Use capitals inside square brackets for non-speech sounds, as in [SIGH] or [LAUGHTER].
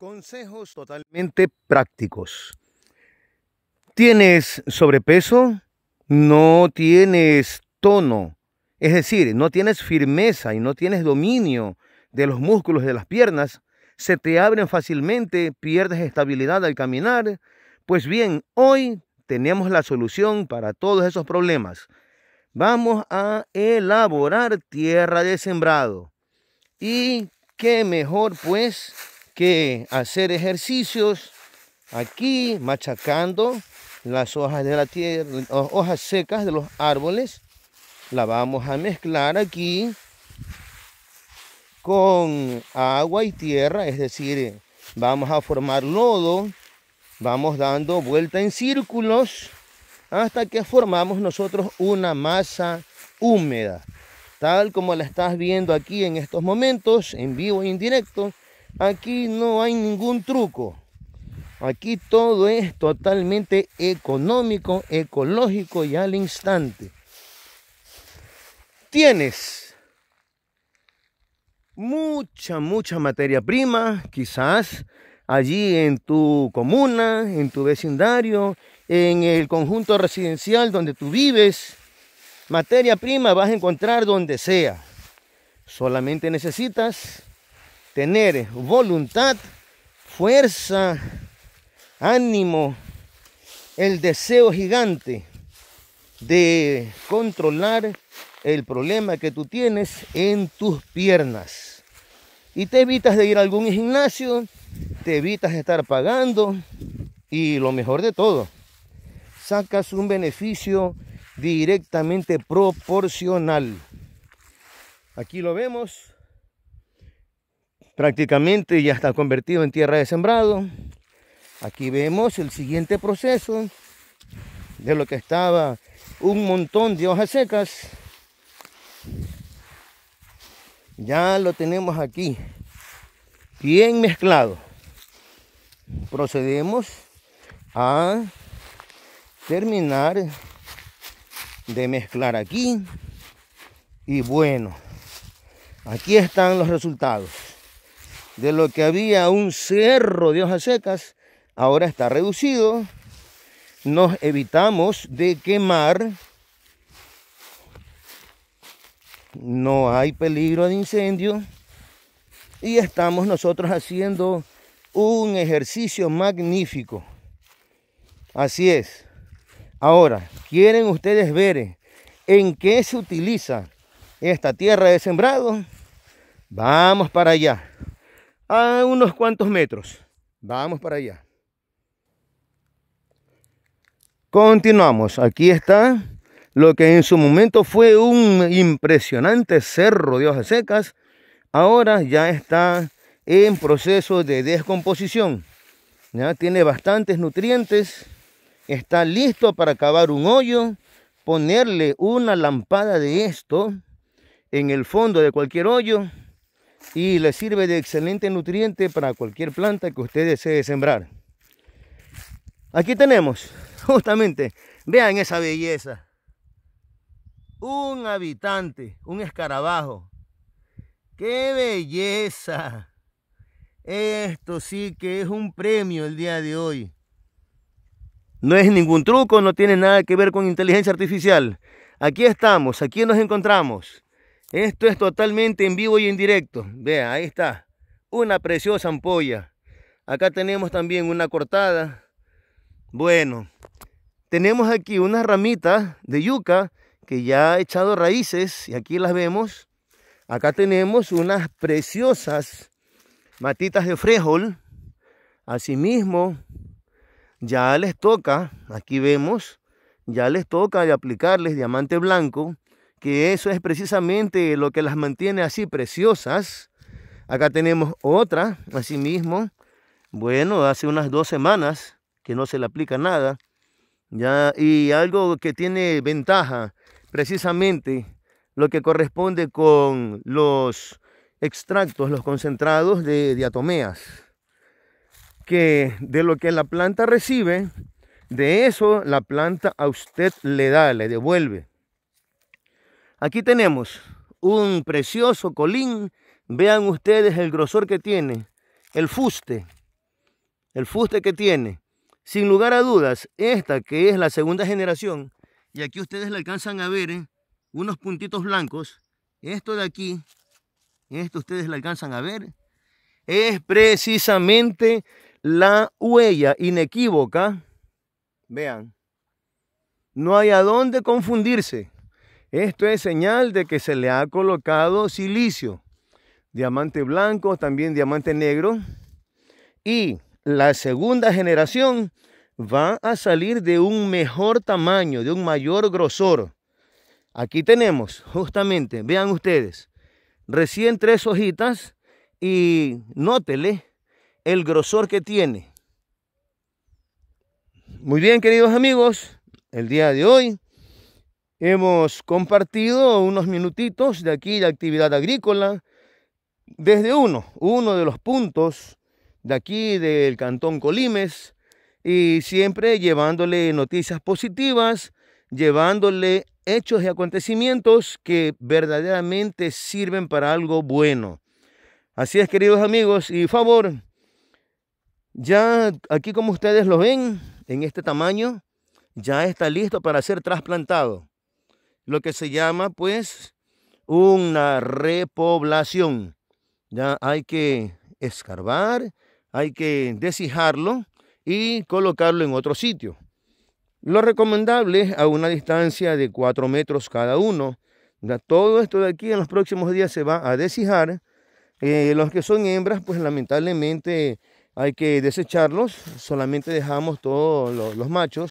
Consejos totalmente prácticos. ¿Tienes sobrepeso? No tienes tono. Es decir, no tienes firmeza y no tienes dominio de los músculos de las piernas. Se te abren fácilmente, pierdes estabilidad al caminar. Pues bien, hoy tenemos la solución para todos esos problemas. Vamos a elaborar tierra de sembrado. Y qué mejor pues que hacer ejercicios aquí machacando las hojas de la tierra, hojas secas de los árboles. La vamos a mezclar aquí con agua y tierra, es decir, vamos a formar lodo, vamos dando vuelta en círculos hasta que formamos nosotros una masa húmeda, tal como la estás viendo aquí en estos momentos, en vivo e indirecto. Aquí no hay ningún truco. Aquí todo es totalmente económico, ecológico y al instante. Tienes mucha, mucha materia prima, quizás allí en tu comuna, en tu vecindario, en el conjunto residencial donde tú vives. Materia prima vas a encontrar donde sea. Solamente necesitas tener voluntad, fuerza, ánimo, el deseo gigante de controlar el problema que tú tienes en tus piernas. Y te evitas de ir a algún gimnasio, te evitas de estar pagando y lo mejor de todo, sacas un beneficio directamente proporcional. Aquí lo vemos prácticamente ya está convertido en tierra de sembrado. Aquí vemos el siguiente proceso de lo que estaba un montón de hojas secas. Ya lo tenemos aquí, bien mezclado. Procedemos a terminar de mezclar aquí. Y bueno, aquí están los resultados de lo que había un cerro de hojas secas, ahora está reducido. Nos evitamos de quemar. No hay peligro de incendio. Y estamos nosotros haciendo un ejercicio magnífico. Así es. Ahora, ¿quieren ustedes ver en qué se utiliza esta tierra de sembrado? Vamos para allá a unos cuantos metros. Vamos para allá. Continuamos. Aquí está lo que en su momento fue un impresionante cerro de hojas secas. Ahora ya está en proceso de descomposición. Ya tiene bastantes nutrientes. Está listo para cavar un hoyo, ponerle una lampada de esto en el fondo de cualquier hoyo y le sirve de excelente nutriente para cualquier planta que usted desee sembrar. Aquí tenemos, [LAUGHS] justamente, vean esa belleza. Un habitante, un escarabajo. ¡Qué belleza! Esto sí que es un premio el día de hoy. No es ningún truco, no tiene nada que ver con inteligencia artificial. Aquí estamos, aquí nos encontramos. Esto es totalmente en vivo y en directo. Vea, ahí está. Una preciosa ampolla. Acá tenemos también una cortada. Bueno, tenemos aquí unas ramitas de yuca que ya ha echado raíces y aquí las vemos. Acá tenemos unas preciosas matitas de frijol. Asimismo, ya les toca, aquí vemos, ya les toca aplicarles diamante blanco que eso es precisamente lo que las mantiene así preciosas. Acá tenemos otra, así mismo. Bueno, hace unas dos semanas que no se le aplica nada. Ya, y algo que tiene ventaja, precisamente lo que corresponde con los extractos, los concentrados de diatomeas, que de lo que la planta recibe, de eso la planta a usted le da, le devuelve. Aquí tenemos un precioso colín. Vean ustedes el grosor que tiene, el fuste, el fuste que tiene. Sin lugar a dudas, esta que es la segunda generación, y aquí ustedes le alcanzan a ver ¿eh? unos puntitos blancos. Esto de aquí, esto ustedes le alcanzan a ver, es precisamente la huella inequívoca. Vean, no hay a dónde confundirse. Esto es señal de que se le ha colocado silicio, diamante blanco, también diamante negro. Y la segunda generación va a salir de un mejor tamaño, de un mayor grosor. Aquí tenemos, justamente, vean ustedes, recién tres hojitas y nótele el grosor que tiene. Muy bien, queridos amigos, el día de hoy Hemos compartido unos minutitos de aquí de actividad agrícola desde uno, uno de los puntos de aquí del Cantón Colimes y siempre llevándole noticias positivas, llevándole hechos y acontecimientos que verdaderamente sirven para algo bueno. Así es, queridos amigos, y favor, ya aquí como ustedes lo ven, en este tamaño, ya está listo para ser trasplantado lo que se llama pues una repoblación. Ya hay que escarbar, hay que deshijarlo y colocarlo en otro sitio. Lo recomendable es a una distancia de 4 metros cada uno. Ya todo esto de aquí en los próximos días se va a deshijar. Eh, los que son hembras, pues lamentablemente hay que desecharlos. Solamente dejamos todos los machos.